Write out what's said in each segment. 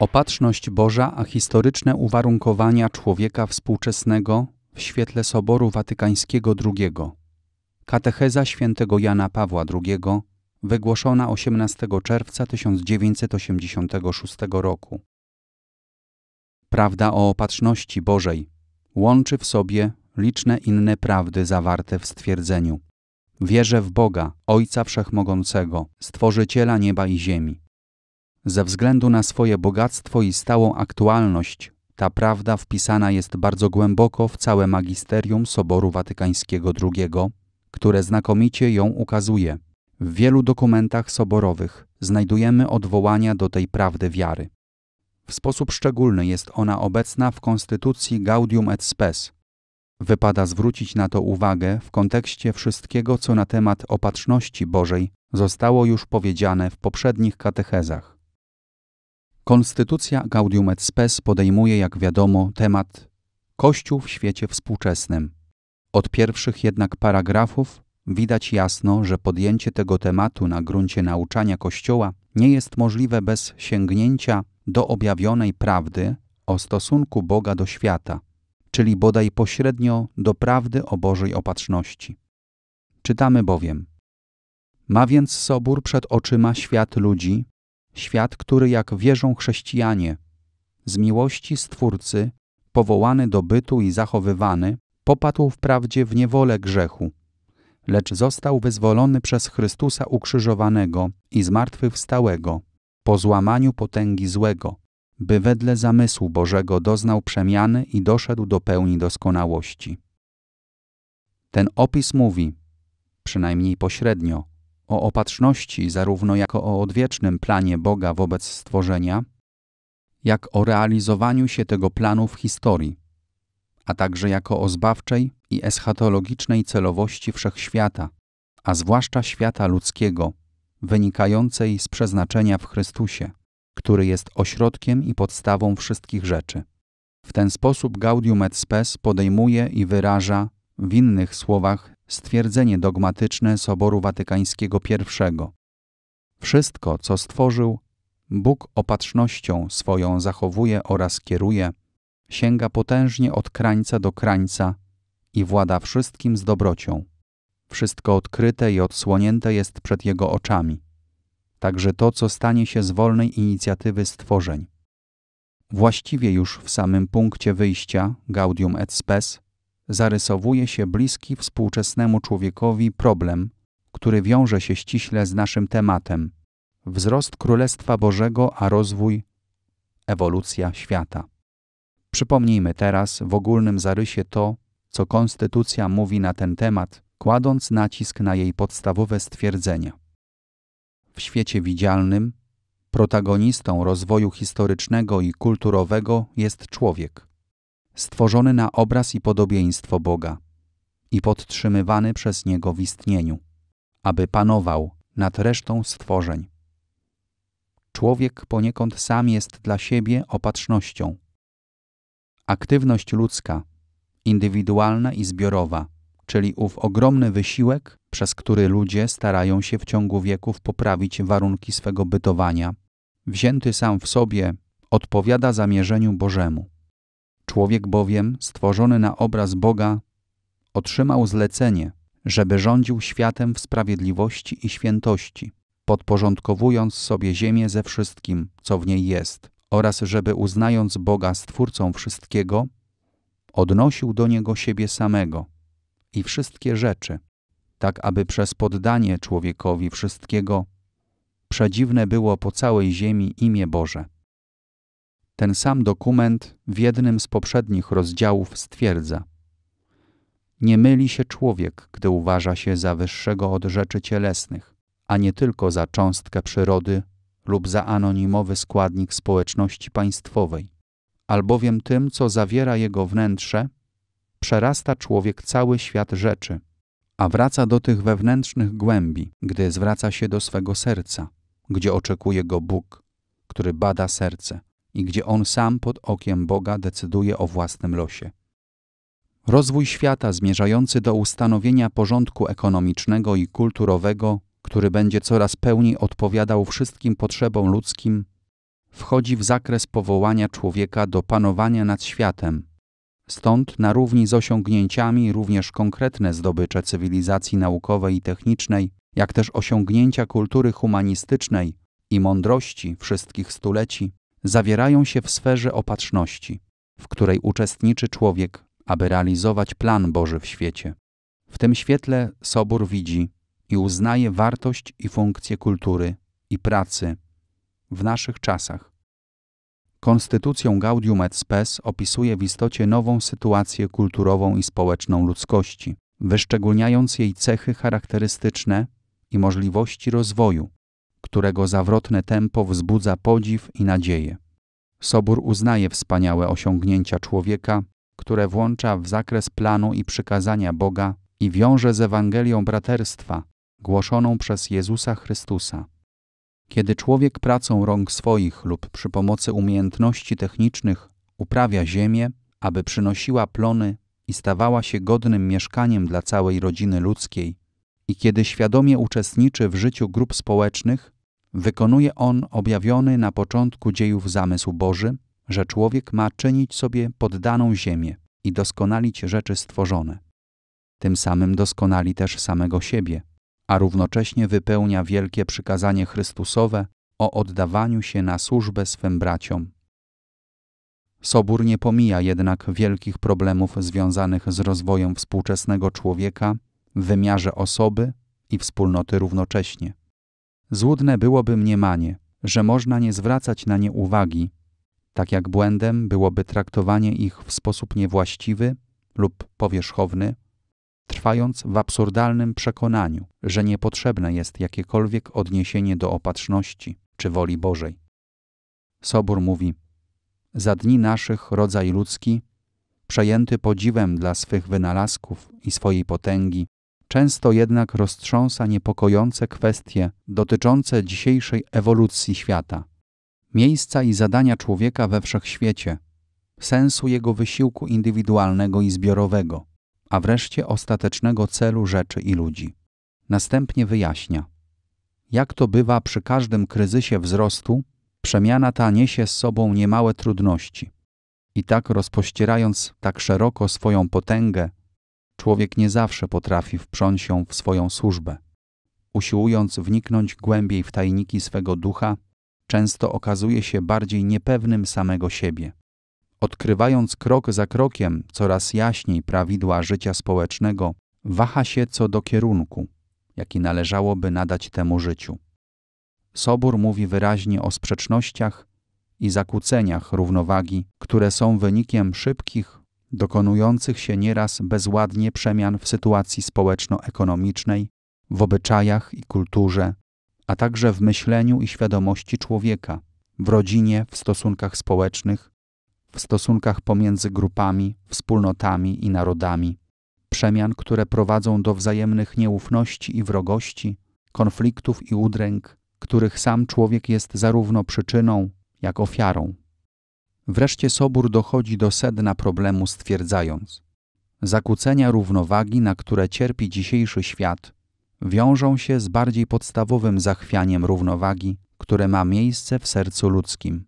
Opatrzność Boża, a historyczne uwarunkowania człowieka współczesnego w świetle Soboru Watykańskiego II. Katecheza świętego Jana Pawła II, wygłoszona 18 czerwca 1986 roku. Prawda o opatrzności Bożej łączy w sobie liczne inne prawdy zawarte w stwierdzeniu. Wierzę w Boga, Ojca Wszechmogącego, Stworzyciela nieba i ziemi, ze względu na swoje bogactwo i stałą aktualność, ta prawda wpisana jest bardzo głęboko w całe magisterium Soboru Watykańskiego II, które znakomicie ją ukazuje. W wielu dokumentach soborowych znajdujemy odwołania do tej prawdy wiary. W sposób szczególny jest ona obecna w konstytucji Gaudium et Spes. Wypada zwrócić na to uwagę w kontekście wszystkiego, co na temat opatrzności Bożej zostało już powiedziane w poprzednich katechezach. Konstytucja Gaudium et Spes podejmuje, jak wiadomo, temat Kościół w świecie współczesnym. Od pierwszych jednak paragrafów widać jasno, że podjęcie tego tematu na gruncie nauczania Kościoła nie jest możliwe bez sięgnięcia do objawionej prawdy o stosunku Boga do świata, czyli bodaj pośrednio do prawdy o Bożej opatrzności. Czytamy bowiem: Ma więc Sobór przed oczyma świat ludzi, Świat, który, jak wierzą chrześcijanie, z miłości Stwórcy, powołany do bytu i zachowywany, popadł wprawdzie w niewolę grzechu, lecz został wyzwolony przez Chrystusa ukrzyżowanego i zmartwychwstałego, po złamaniu potęgi złego, by wedle zamysłu Bożego doznał przemiany i doszedł do pełni doskonałości. Ten opis mówi, przynajmniej pośrednio, o opatrzności zarówno jako o odwiecznym planie Boga wobec stworzenia, jak o realizowaniu się tego planu w historii, a także jako o zbawczej i eschatologicznej celowości wszechświata, a zwłaszcza świata ludzkiego, wynikającej z przeznaczenia w Chrystusie, który jest ośrodkiem i podstawą wszystkich rzeczy. W ten sposób Gaudium et Spes podejmuje i wyraża w innych słowach stwierdzenie dogmatyczne Soboru Watykańskiego I. Wszystko, co stworzył, Bóg opatrznością swoją zachowuje oraz kieruje, sięga potężnie od krańca do krańca i włada wszystkim z dobrocią. Wszystko odkryte i odsłonięte jest przed Jego oczami, także to, co stanie się z wolnej inicjatywy stworzeń. Właściwie już w samym punkcie wyjścia, Gaudium et Spes, zarysowuje się bliski współczesnemu człowiekowi problem, który wiąże się ściśle z naszym tematem: wzrost Królestwa Bożego, a rozwój ewolucja świata. Przypomnijmy teraz w ogólnym zarysie to, co Konstytucja mówi na ten temat, kładąc nacisk na jej podstawowe stwierdzenia. W świecie widzialnym protagonistą rozwoju historycznego i kulturowego jest człowiek stworzony na obraz i podobieństwo Boga i podtrzymywany przez Niego w istnieniu, aby panował nad resztą stworzeń. Człowiek poniekąd sam jest dla siebie opatrznością. Aktywność ludzka, indywidualna i zbiorowa, czyli ów ogromny wysiłek, przez który ludzie starają się w ciągu wieków poprawić warunki swego bytowania, wzięty sam w sobie, odpowiada zamierzeniu Bożemu. Człowiek bowiem, stworzony na obraz Boga, otrzymał zlecenie, żeby rządził światem w sprawiedliwości i świętości, podporządkowując sobie ziemię ze wszystkim, co w niej jest, oraz żeby uznając Boga stwórcą wszystkiego, odnosił do niego siebie samego i wszystkie rzeczy, tak aby przez poddanie człowiekowi wszystkiego przedziwne było po całej ziemi imię Boże. Ten sam dokument w jednym z poprzednich rozdziałów stwierdza: Nie myli się człowiek, gdy uważa się za wyższego od rzeczy cielesnych, a nie tylko za cząstkę przyrody lub za anonimowy składnik społeczności państwowej, albowiem tym, co zawiera jego wnętrze, przerasta człowiek cały świat rzeczy, a wraca do tych wewnętrznych głębi, gdy zwraca się do swego serca, gdzie oczekuje go Bóg, który bada serce i gdzie on sam pod okiem Boga decyduje o własnym losie. Rozwój świata zmierzający do ustanowienia porządku ekonomicznego i kulturowego, który będzie coraz pełniej odpowiadał wszystkim potrzebom ludzkim, wchodzi w zakres powołania człowieka do panowania nad światem. Stąd na równi z osiągnięciami również konkretne zdobycze cywilizacji naukowej i technicznej, jak też osiągnięcia kultury humanistycznej i mądrości wszystkich stuleci, zawierają się w sferze opatrzności, w której uczestniczy człowiek, aby realizować plan Boży w świecie. W tym świetle Sobór widzi i uznaje wartość i funkcję kultury i pracy w naszych czasach. Konstytucją Gaudium et Spes opisuje w istocie nową sytuację kulturową i społeczną ludzkości, wyszczególniając jej cechy charakterystyczne i możliwości rozwoju, którego zawrotne tempo wzbudza podziw i nadzieję. Sobór uznaje wspaniałe osiągnięcia człowieka, które włącza w zakres planu i przykazania Boga i wiąże z Ewangelią braterstwa, głoszoną przez Jezusa Chrystusa. Kiedy człowiek pracą rąk swoich lub przy pomocy umiejętności technicznych uprawia ziemię, aby przynosiła plony i stawała się godnym mieszkaniem dla całej rodziny ludzkiej, i kiedy świadomie uczestniczy w życiu grup społecznych, wykonuje on objawiony na początku dziejów zamysł Boży, że człowiek ma czynić sobie poddaną ziemię i doskonalić rzeczy stworzone. Tym samym doskonali też samego siebie, a równocześnie wypełnia wielkie przykazanie Chrystusowe o oddawaniu się na służbę swym braciom. Sobór nie pomija jednak wielkich problemów związanych z rozwojem współczesnego człowieka wymiarze osoby i wspólnoty równocześnie. Złudne byłoby mniemanie, że można nie zwracać na nie uwagi, tak jak błędem byłoby traktowanie ich w sposób niewłaściwy lub powierzchowny, trwając w absurdalnym przekonaniu, że niepotrzebne jest jakiekolwiek odniesienie do opatrzności czy woli Bożej. Sobór mówi: Za dni naszych rodzaj ludzki, przejęty podziwem dla swych wynalazków i swojej potęgi, często jednak roztrząsa niepokojące kwestie dotyczące dzisiejszej ewolucji świata, miejsca i zadania człowieka we wszechświecie, sensu jego wysiłku indywidualnego i zbiorowego, a wreszcie ostatecznego celu rzeczy i ludzi. Następnie wyjaśnia, jak to bywa przy każdym kryzysie wzrostu, przemiana ta niesie z sobą niemałe trudności. I tak rozpościerając tak szeroko swoją potęgę człowiek nie zawsze potrafi wprząć się w swoją służbę. Usiłując wniknąć głębiej w tajniki swego ducha, często okazuje się bardziej niepewnym samego siebie. Odkrywając krok za krokiem coraz jaśniej prawidła życia społecznego, waha się co do kierunku, jaki należałoby nadać temu życiu. Sobór mówi wyraźnie o sprzecznościach i zakłóceniach równowagi, które są wynikiem szybkich, dokonujących się nieraz bezładnie przemian w sytuacji społeczno-ekonomicznej, w obyczajach i kulturze, a także w myśleniu i świadomości człowieka, w rodzinie, w stosunkach społecznych, w stosunkach pomiędzy grupami, wspólnotami i narodami. Przemian, które prowadzą do wzajemnych nieufności i wrogości, konfliktów i udręk, których sam człowiek jest zarówno przyczyną, jak ofiarą. Wreszcie Sobór dochodzi do sedna problemu stwierdzając: Zakłócenia równowagi, na które cierpi dzisiejszy świat, wiążą się z bardziej podstawowym zachwianiem równowagi, które ma miejsce w sercu ludzkim.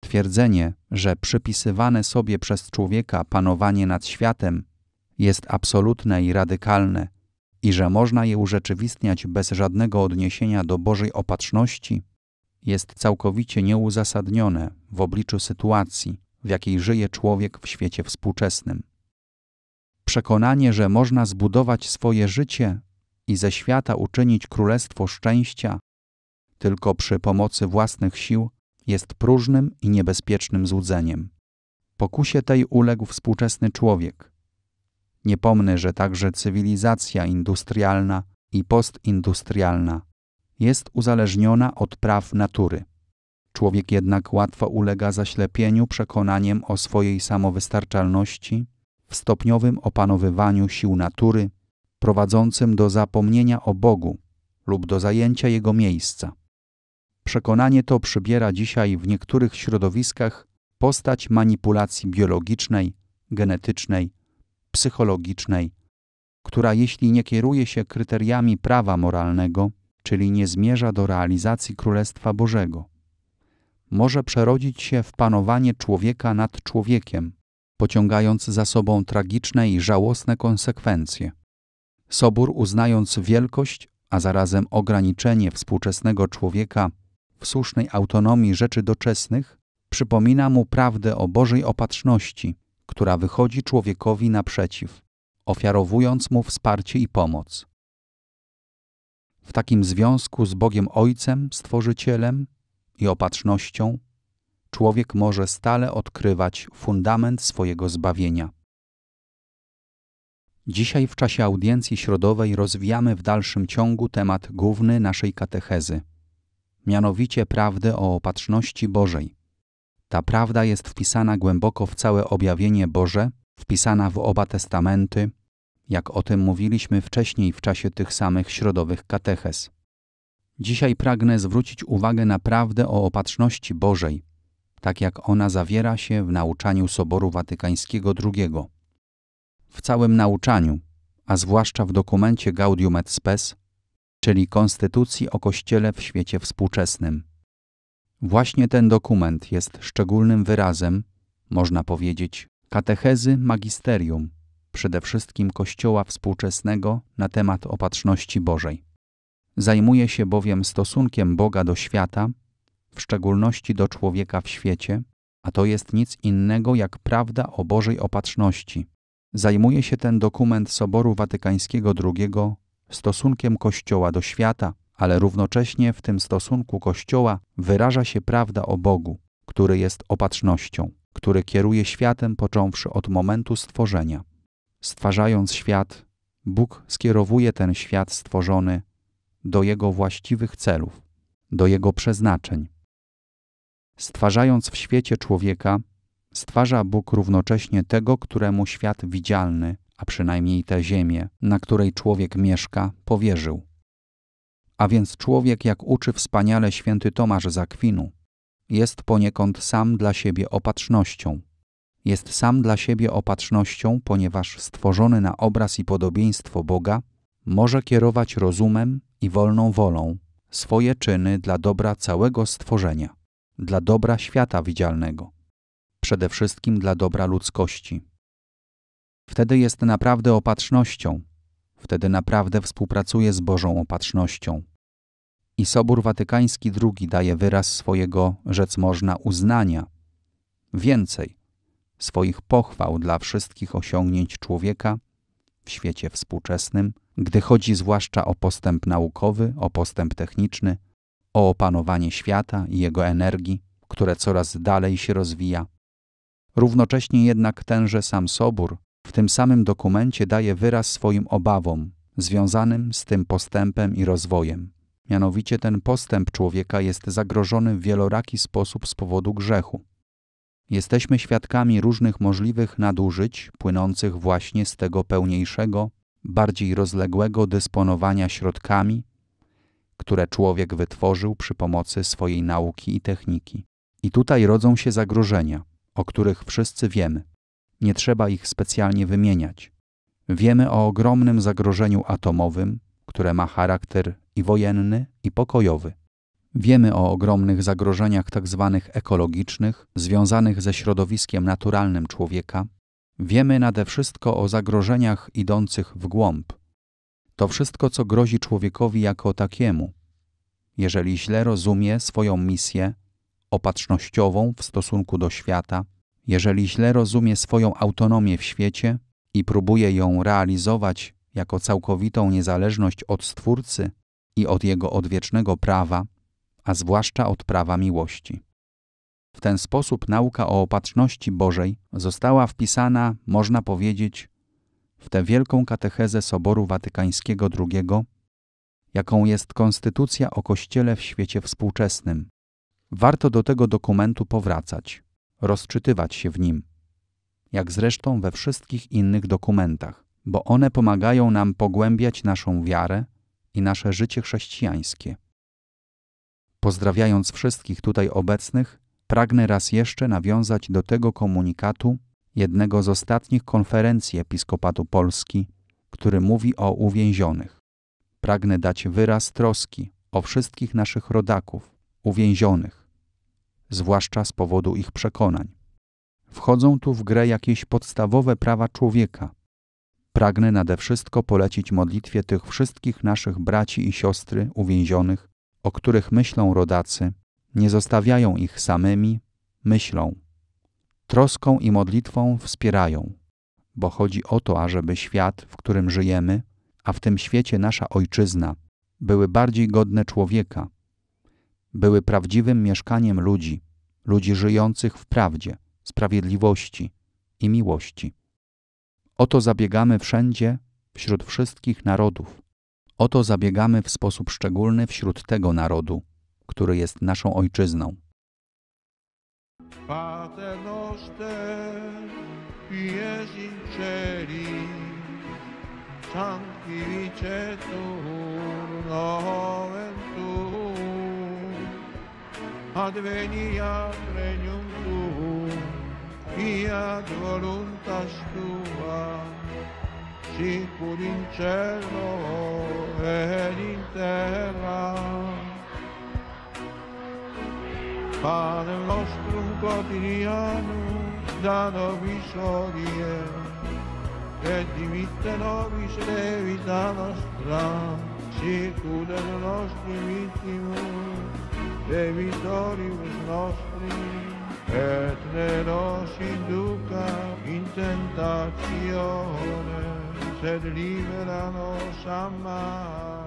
Twierdzenie, że przypisywane sobie przez człowieka panowanie nad światem jest absolutne i radykalne i że można je urzeczywistniać bez żadnego odniesienia do Bożej opatrzności, jest całkowicie nieuzasadnione w obliczu sytuacji, w jakiej żyje człowiek w świecie współczesnym. Przekonanie, że można zbudować swoje życie i ze świata uczynić królestwo szczęścia tylko przy pomocy własnych sił, jest próżnym i niebezpiecznym złudzeniem. Pokusie tej uległ współczesny człowiek. Nie pomnę, że także cywilizacja industrialna i postindustrialna jest uzależniona od praw natury. Człowiek jednak łatwo ulega zaślepieniu przekonaniem o swojej samowystarczalności, w stopniowym opanowywaniu sił natury, prowadzącym do zapomnienia o Bogu lub do zajęcia jego miejsca. Przekonanie to przybiera dzisiaj w niektórych środowiskach postać manipulacji biologicznej, genetycznej, psychologicznej, która jeśli nie kieruje się kryteriami prawa moralnego, czyli nie zmierza do realizacji Królestwa Bożego. Może przerodzić się w panowanie człowieka nad człowiekiem, pociągając za sobą tragiczne i żałosne konsekwencje. Sobór, uznając wielkość, a zarazem ograniczenie współczesnego człowieka w słusznej autonomii rzeczy doczesnych, przypomina mu prawdę o Bożej opatrzności, która wychodzi człowiekowi naprzeciw, ofiarowując mu wsparcie i pomoc w takim związku z Bogiem Ojcem, Stworzycielem i opatrznością, człowiek może stale odkrywać fundament swojego zbawienia. Dzisiaj w czasie audiencji środowej rozwijamy w dalszym ciągu temat główny naszej katechezy, mianowicie prawdę o opatrzności Bożej. Ta prawda jest wpisana głęboko w całe objawienie Boże, wpisana w oba testamenty, jak o tym mówiliśmy wcześniej w czasie tych samych środowych kateches. Dzisiaj pragnę zwrócić uwagę na prawdę o opatrzności Bożej, tak jak ona zawiera się w nauczaniu Soboru Watykańskiego II. W całym nauczaniu, a zwłaszcza w dokumencie Gaudium et Spes, czyli Konstytucji o Kościele w świecie współczesnym. Właśnie ten dokument jest szczególnym wyrazem, można powiedzieć, katechezy magisterium, przede wszystkim Kościoła współczesnego na temat opatrzności Bożej. Zajmuje się bowiem stosunkiem Boga do świata, w szczególności do człowieka w świecie, a to jest nic innego jak prawda o Bożej opatrzności. Zajmuje się ten dokument Soboru Watykańskiego II stosunkiem Kościoła do świata, ale równocześnie w tym stosunku Kościoła wyraża się prawda o Bogu, który jest opatrznością, który kieruje światem począwszy od momentu stworzenia. Stwarzając świat, Bóg skierowuje ten świat stworzony do jego właściwych celów, do jego przeznaczeń. Stwarzając w świecie człowieka, stwarza Bóg równocześnie tego, któremu świat widzialny, a przynajmniej tę ziemię, na której człowiek mieszka, powierzył. A więc człowiek, jak uczy wspaniale święty Tomasz Zakwinu, jest poniekąd sam dla siebie opatrznością, jest sam dla siebie opatrznością, ponieważ stworzony na obraz i podobieństwo Boga, może kierować rozumem i wolną wolą swoje czyny dla dobra całego stworzenia, dla dobra świata widzialnego, przede wszystkim dla dobra ludzkości. Wtedy jest naprawdę opatrznością, wtedy naprawdę współpracuje z Bożą opatrznością. I Sobór Watykański II daje wyraz swojego, rzec można, uznania. Więcej, swoich pochwał dla wszystkich osiągnięć człowieka w świecie współczesnym, gdy chodzi zwłaszcza o postęp naukowy, o postęp techniczny, o opanowanie świata i jego energii, które coraz dalej się rozwija. Równocześnie jednak tenże sam Sobór w tym samym dokumencie daje wyraz swoim obawom związanym z tym postępem i rozwojem. Mianowicie ten postęp człowieka jest zagrożony w wieloraki sposób z powodu grzechu, Jesteśmy świadkami różnych możliwych nadużyć płynących właśnie z tego pełniejszego, bardziej rozległego dysponowania środkami, które człowiek wytworzył przy pomocy swojej nauki i techniki. I tutaj rodzą się zagrożenia, o których wszyscy wiemy. Nie trzeba ich specjalnie wymieniać. Wiemy o ogromnym zagrożeniu atomowym, które ma charakter i wojenny, i pokojowy. Wiemy o ogromnych zagrożeniach tzw. Tak ekologicznych, związanych ze środowiskiem naturalnym człowieka. Wiemy nade wszystko o zagrożeniach idących w głąb. To wszystko, co grozi człowiekowi jako takiemu. Jeżeli źle rozumie swoją misję opatrznościową w stosunku do świata, jeżeli źle rozumie swoją autonomię w świecie i próbuje ją realizować jako całkowitą niezależność od Stwórcy i od jego odwiecznego prawa, a zwłaszcza od prawa miłości. W ten sposób nauka o opatrzności Bożej została wpisana, można powiedzieć, w tę wielką katechezę Soboru Watykańskiego II, jaką jest konstytucja o Kościele w świecie współczesnym. Warto do tego dokumentu powracać, rozczytywać się w nim, jak zresztą we wszystkich innych dokumentach, bo one pomagają nam pogłębiać naszą wiarę i nasze życie chrześcijańskie. Pozdrawiając wszystkich tutaj obecnych, pragnę raz jeszcze nawiązać do tego komunikatu jednego z ostatnich konferencji Episkopatu Polski, który mówi o uwięzionych. Pragnę dać wyraz troski o wszystkich naszych rodaków, uwięzionych, zwłaszcza z powodu ich przekonań. Wchodzą tu w grę jakieś podstawowe prawa człowieka. Pragnę nade wszystko polecić modlitwie tych wszystkich naszych braci i siostry uwięzionych o których myślą rodacy, nie zostawiają ich samymi, myślą. Troską i modlitwą wspierają, bo chodzi o to, ażeby świat, w którym żyjemy, a w tym świecie nasza ojczyzna, były bardziej godne człowieka, były prawdziwym mieszkaniem ludzi, ludzi żyjących w prawdzie, sprawiedliwości i miłości. O to zabiegamy wszędzie, wśród wszystkich narodów. O to zabiegamy w sposób szczególny wśród tego narodu, który jest naszą ojczyzną. adveniat regnum tuum, fiat voluntas tua, sicuri in cielo ed in terra. Pane nostro quotidiano, da nobis odie, e dimitte nobis vita nostra, sicure le nostre vittime, e vittoribus nostri, et ne nos induca in tentazione, sed libera nos amar.